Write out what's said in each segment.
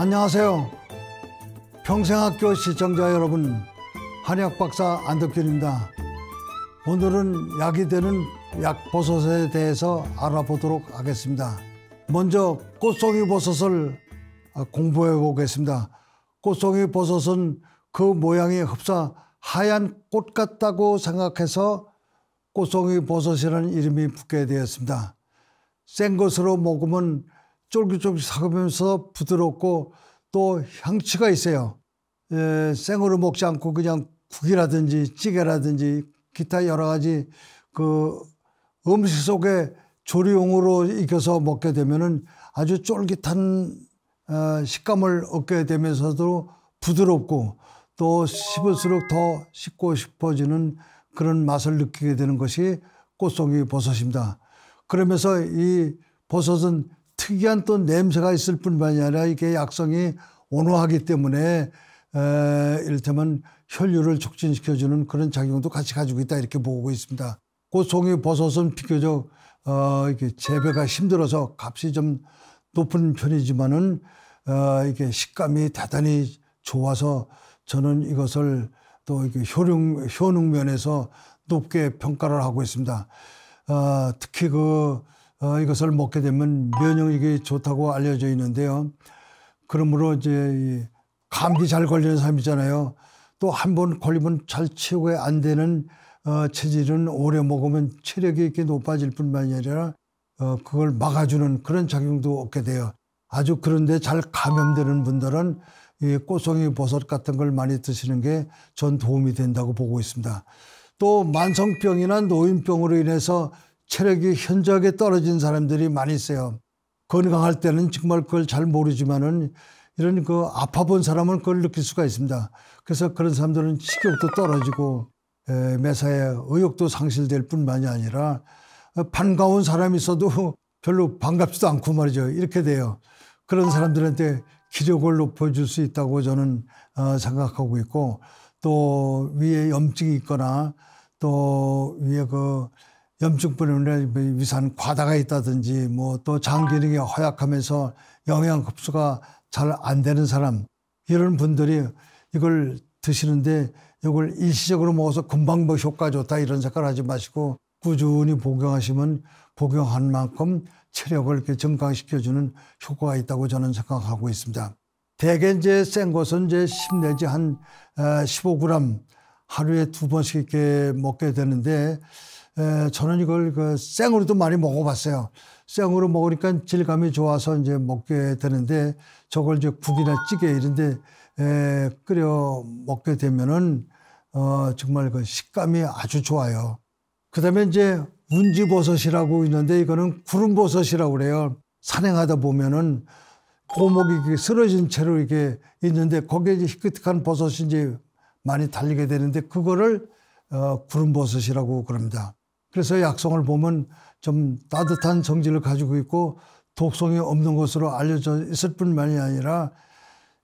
안녕하세요. 평생학교 시청자 여러분, 한약 박사 안덕균입니다. 오늘은 약이 되는 약버섯에 대해서 알아보도록 하겠습니다. 먼저 꽃송이 버섯을 아, 공부해 보겠습니다. 꽃송이 버섯은 그 모양이 흡사 하얀 꽃 같다고 생각해서 꽃송이 버섯이라는 이름이 붙게 되었습니다. 생 것으로 먹으면 쫄깃쫄깃 삭으면서 부드럽고 또 향취가 있어요. 에, 예, 생으로 먹지 않고 그냥 국이라든지 찌개라든지 기타 여러 가지 그 음식 속에 조리용으로 익혀서 먹게 되면은 아주 쫄깃한 어, 식감을 얻게 되면서도 부드럽고 또 씹을수록 더 씹고 싶어지는 그런 맛을 느끼게 되는 것이 꽃송이 버섯입니다. 그러면서 이 버섯은 특이한 또 냄새가 있을 뿐만이 아니라 이게 약성이 온화하기 때문에 에, 이를테면 혈류를 촉진시켜주는 그런 작용도 같이 가지고 있다 이렇게 보고 있습니다. 고송이 버섯은 비교적 어, 이렇게 재배가 힘들어서 값이 좀 높은 편이지만은 어, 이게 식감이 대단히 좋아서 저는 이것을 또 이렇게 효능 효능 면에서 높게 평가를 하고 있습니다. 어, 특히 그 어, 이것을 먹게 되면 면역력이 좋다고 알려져 있는데요. 그러므로 이제 감기 잘 걸리는 사람 있잖아요. 또 한번 걸리면 잘 치유가 안 되는 어, 체질은 오래 먹으면 체력이 이렇게 높아질 뿐만 아니라 어, 그걸 막아주는 그런 작용도 없게 돼요. 아주 그런데 잘 감염되는 분들은 이 꽃송이 버섯 같은 걸 많이 드시는 게 전 도움이 된다고 보고 있습니다. 또 만성병이나 노인병으로 인해서 체력이 현저하게 떨어진 사람들이 많이 있어요. 건강할 때는 정말 그걸 잘 모르지만은 이런 그 아파 본 사람은 그걸 느낄 수가 있습니다. 그래서 그런 사람들은 식욕도 떨어지고 에, 매사에 의욕도 상실될 뿐만이 아니라 어, 반가운 사람이 있어도 별로 반갑지도 않고 말이죠. 이렇게 돼요. 그런 사람들한테 기력을 높여줄 수 있다고 저는 어, 생각하고 있고 또 위에 염증이 있거나 또 위에 그 염증뿐이 뭐 위산 과다가 있다든지 뭐 또 장 기능이 허약하면서 영양 흡수가 잘 안 되는 사람 이런 분들이 이걸 드시는데 이걸 일시적으로 먹어서 금방 뭐 효과 좋다 이런 생각을 하지 마시고 꾸준히 복용하시면 복용한 만큼 체력을 이렇게 증강시켜주는 효과가 있다고 저는 생각하고 있습니다. 대개 이제 센 것은 이제 10 내지 한 15g 어, 하루에 두 번씩 이렇게 먹게 되는데 에, 저는 이걸 그 생으로도 많이 먹어봤어요. 생으로 먹으니까 질감이 좋아서 이제 먹게 되는데 저걸 이제 국이나 찌개 이런데 끓여 먹게 되면은 어, 정말 그 식감이 아주 좋아요. 그 다음에 이제 운지버섯이라고 있는데 이거는 구름버섯이라고 그래요. 산행하다 보면은 고목이 쓰러진 채로 이게 있는데 거기에 이제 희끗한 버섯이 이제 많이 달리게 되는데 그거를 어, 구름버섯이라고 그럽니다. 그래서 약성을 보면 좀 따뜻한 성질을 가지고 있고 독성이 없는 것으로 알려져 있을 뿐만이 아니라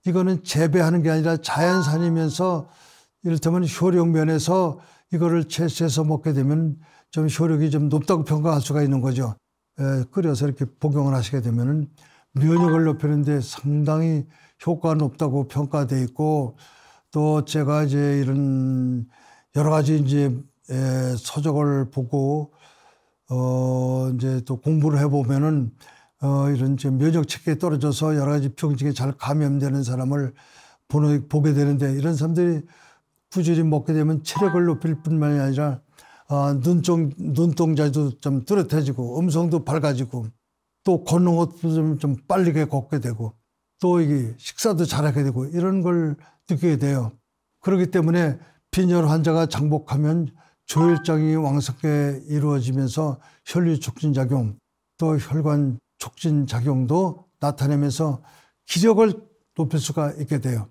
이거는 재배하는 게 아니라 자연산이면서 이를테면 효력 면에서 이거를 채취해서 먹게 되면 좀 효력이 좀 높다고 평가할 수가 있는 거죠. 에, 예, 끓여서 이렇게 복용을 하시게 되면은 면역을 높이는데 상당히 효과가 높다고 평가돼 있고 또 제가 이제 이런 여러 가지 이제 예, 서적을 보고 어 이제 또 공부를 해 보면은 어 이런 지금 면역 체계에 떨어져서 여러 가지 병증에 잘 감염되는 사람을 보는 보게 되는데 이런 사람들이 꾸준히 먹게 되면 체력을 높일 뿐만이 아니라 아, 눈동 눈동자도 좀 뚜렷해지고 음성도 밝아지고 또 걷는 것도 좀, 좀 빨리게 걷게 되고 또 이게 식사도 잘하게 되고 이런 걸 느끼게 돼요. 그렇기 때문에 빈혈 환자가 장복하면 조혈장이 왕성하게 이루어지면서 혈류 촉진 작용 또 혈관 촉진 작용도 나타내면서 기력을 높일 수가 있게 돼요.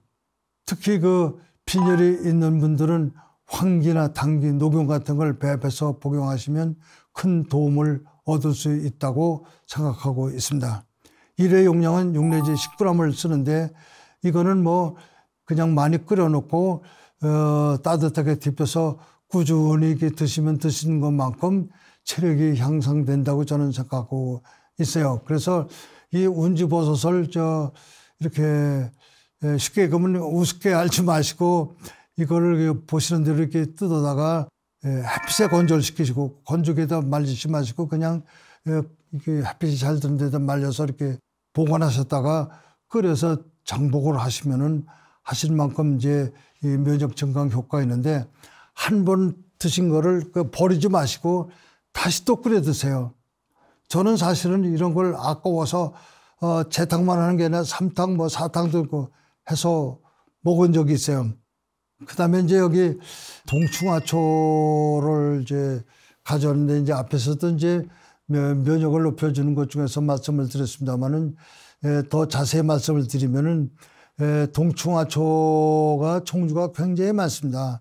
특히 그 빈혈이 있는 분들은 황기나 당기, 녹용 같은 걸 배합해서 복용하시면 큰 도움을 얻을 수 있다고 생각하고 있습니다. 1회 용량은 6 내지 10g을 쓰는데 이거는 뭐 그냥 많이 끓여놓고 어, 따뜻하게 딥혀서 꾸준히 이렇게 드시면 드시는 것만큼 체력이 향상된다고 저는 생각하고 있어요. 그래서 이 운지버섯을 저 이렇게 예, 쉽게 그면 우습게 알지 마시고 이거를 그 보시는 대로 이렇게 뜯어다가 예, 햇빛에 건조시키시고 건조기에다 말리지 마시고 그냥 예, 이게 렇 햇빛이 잘 드는 데다 말려서 이렇게 보관하셨다가 끓여서 장복을 하시면은 하실 만큼 이제 이 면역 증강 효과 있는데 한번 드신 거를 그 버리지 마시고 다시 또 끓여 드세요. 저는 사실은 이런 걸 아까워서 어, 재탕만 하는 게 아니라 삼탕 뭐 사탕도 있고 해서 먹은 적이 있어요. 그다음에 이제 여기 동충하초를 이제 가져오는데 이제 앞에서도 이제 면역을 높여주는 것 중에서 말씀을 드렸습니다만은 예, 더 자세히 말씀을 드리면은 예, 동충하초가 총주가 굉장히 많습니다.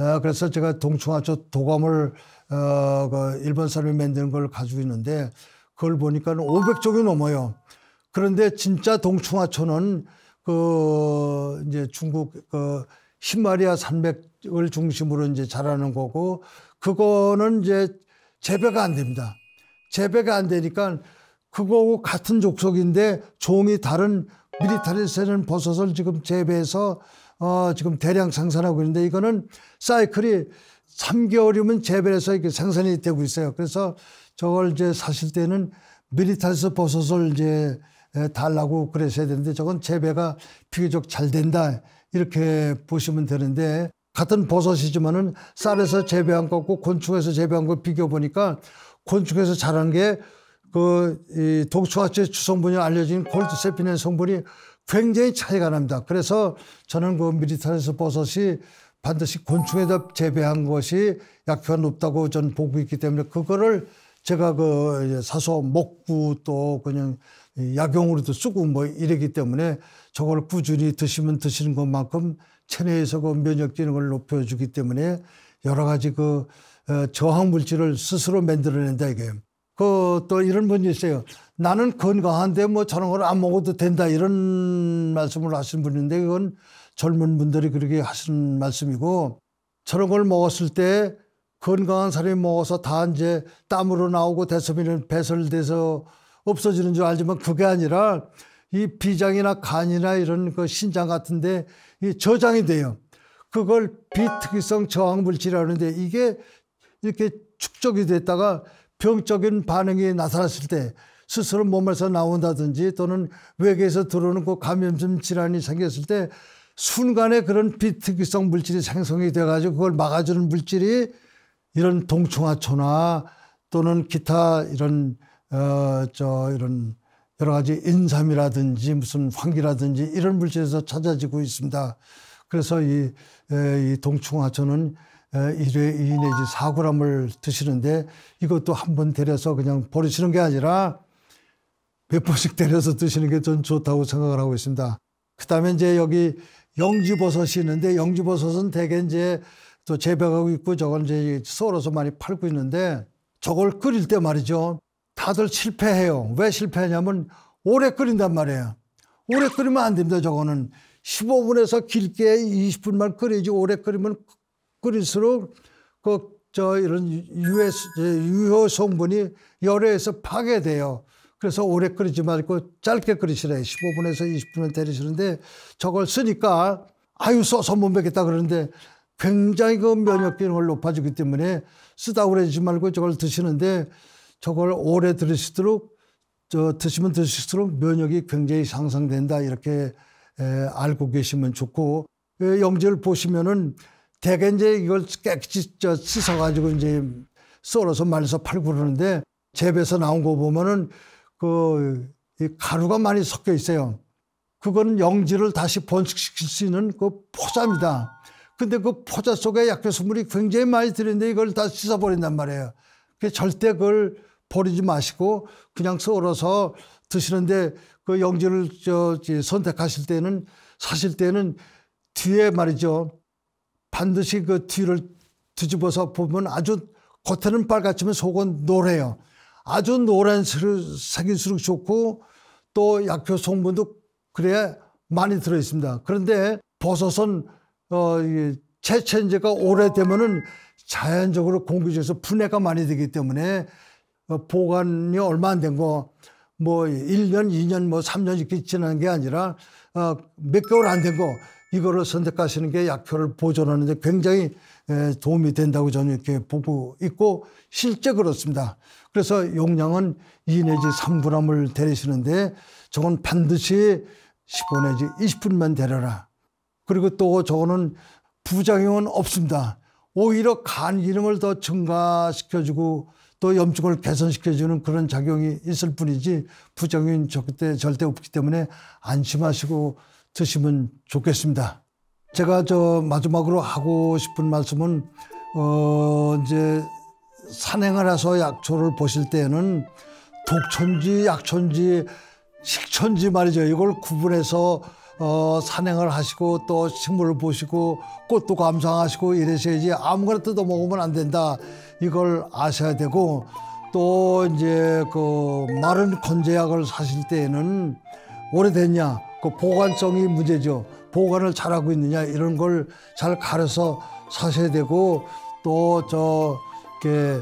어, 그래서 제가 동충하초 도감을 어, 그 일본 사람이 만드는 걸 가지고 있는데 그걸 보니까 500쪽이 넘어요. 그런데 진짜 동충하초는 그 이제 중국 그히마리아 산맥을 중심으로 이제 자라는 거고 그거는 이제 재배가 안 됩니다. 재배가 안 되니까 그거하고 같은 족속인데 종이 다른 미리타리스는 버섯을 지금 재배해서 어, 지금 대량 생산하고 있는데 이거는 사이클이 3개월이면 재배해서 이렇게 생산이 되고 있어요. 그래서 저걸 이제 사실 때는 미리탈스 버섯을 이제 달라고 그랬어야 되는데 저건 재배가 비교적 잘 된다 이렇게 보시면 되는데 같은 버섯이지만은 쌀에서 재배한 거고 곤충에서 재배한 거 비교 보니까 곤충에서 자란 게 그 이 독초화체 주성분이 알려진 골드세피넨 성분이 굉장히 차이가 납니다. 그래서 저는 그 미리탈에서 버섯이 반드시 곤충에다 재배한 것이 약효가 높다고 저는 보고 있기 때문에 그거를 제가 그 사서 먹고 또 그냥 약용으로도 쓰고 뭐 이러기 때문에 저걸 꾸준히 드시면 드시는 것만큼 체내에서 그 면역 기능을 높여주기 때문에 여러 가지 그 어, 저항 물질을 스스로 만들어낸다 이게. 그또 이런 분이 있어요. 나는 건강한데 뭐 저런 걸 안 먹어도 된다 이런 말씀을 하신 분인데 그건 젊은 분들이 그렇게 하시는 말씀이고 저런 걸 먹었을 때 건강한 사람이 먹어서 다 이제 땀으로 나오고 대소변이 배설돼서 없어지는 줄 알지만 그게 아니라 이 비장이나 간이나 이런 그 신장 같은데 이 저장이 돼요. 그걸 비특이성 저항물질이라는데 이게 이렇게 축적이 됐다가 병적인 반응이 나타났을 때 스스로 몸에서 나온다든지 또는 외계에서 들어오는 그 감염증 질환이 생겼을 때 순간에 그런 비특성 물질이 생성이 돼가지고 그걸 막아주는 물질이 이런 동충하초나 또는 기타 이런 어 저 이런 여러 가지 인삼이라든지 무슨 황기라든지 이런 물질에서 찾아지고 있습니다. 그래서 이, 이 동충하초는 1회 2 내지 4g을 드시는데 이것도 한 번 데려서 그냥 버리시는 게 아니라 몇 번씩 데려서 드시는 게전 좋다고 생각을 하고 있습니다. 그 다음에 이제 여기 영지버섯이 있는데 영지버섯은 대개 이제 또 재배하고 있고 저건 이제 썰어서 많이 팔고 있는데 저걸 끓일 때 말이죠. 다들 실패해요. 왜 실패하냐면 오래 끓인단 말이에요. 오래 끓이면 안 됩니다. 저거는 15분에서 길게 20분만 끓이지 오래 끓이면 끓일수록 그 저 이런 유해 유효 성분이 열에서 파괴돼요. 그래서 오래 끓이지 말고 짧게 끓이시래. 15분에서 20분을 때리시는데 저걸 쓰니까 아유 써서 못 먹겠다 그러는데 굉장히 그 면역 기능을 높아지기 때문에 쓰다고 그러지 말고 저걸 드시는데 저걸 오래 들으시도록 저 드시면 드실수록 면역이 굉장히 상승된다 이렇게 알고 계시면 좋고 에, 예, 영지를 보시면은 대개 이제 이걸 깨끗이 저 씻어가지고 이제 썰어서 말려서 팔고 그러는데 재배에서 나온 거 보면은 그이 가루가 많이 섞여 있어요. 그거는 영지를 다시 번식시킬 수 있는 그 포자입니다. 근데 그 포자 속에 약효수물이 굉장히 많이 들어있는데 이걸 다 씻어버린단 말이에요. 그 절대 그걸 버리지 마시고 그냥 썰어서 드시는데 그 영지를 저 선택하실 때는 사실 때는 뒤에 말이죠. 반드시 그 뒤를 뒤집어서 보면 아주 겉에는 빨갛지만 속은 노래요. 아주 노란색일수록 좋고 또 약표 성분도 그래야 많이 들어 있습니다. 그런데 버섯은 어, 채체인제가 오래되면은 자연적으로 공기 중에서 분해가 많이 되기 때문에 어, 보관이 얼마 안 된 거뭐 일년이년뭐 삼년 뭐 이렇게 지난 게 아니라 어, 몇 개월 안된거 이거를 선택하시는 게 약효를 보존하는 데 굉장히 도움이 된다고 저는 이렇게 보고 있고 실제 그렇습니다. 그래서 용량은 2 내지 3g을 데리시는데 저건 반드시 15 내지 20분만 데려라. 그리고 또 저거는 부작용은 없습니다. 오히려 간 기능을 더 증가시켜주고 또 염증을 개선시켜주는 그런 작용이 있을 뿐이지 부작용이 절대 없기 때문에 안심하시고 드시면 좋겠습니다. 제가 저 마지막으로 하고 싶은 말씀은 어 이제 산행을해서 약초를 보실 때는 에 독천지 약천지 식천지 말이죠. 이걸 구분해서 어, 산행을 하시고 또 식물을 보시고 꽃도 감상하시고 이래서야지 아무거나 뜯어 먹으면 안 된다. 이걸 아셔야 되고 또 이제 그 마른 건제약을 사실 때에는 오래됐냐 그 보관성이 문제죠. 보관을 잘하고 있느냐 이런 걸 잘 가려서 사셔야 되고 또 저게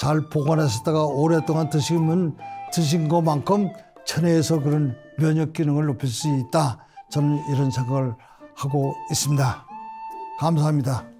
잘 보관했었다가 오랫동안 드시면 드신 것만큼 체내에서 그런 면역 기능을 높일 수 있다. 저는 이런 생각을 하고 있습니다. 감사합니다.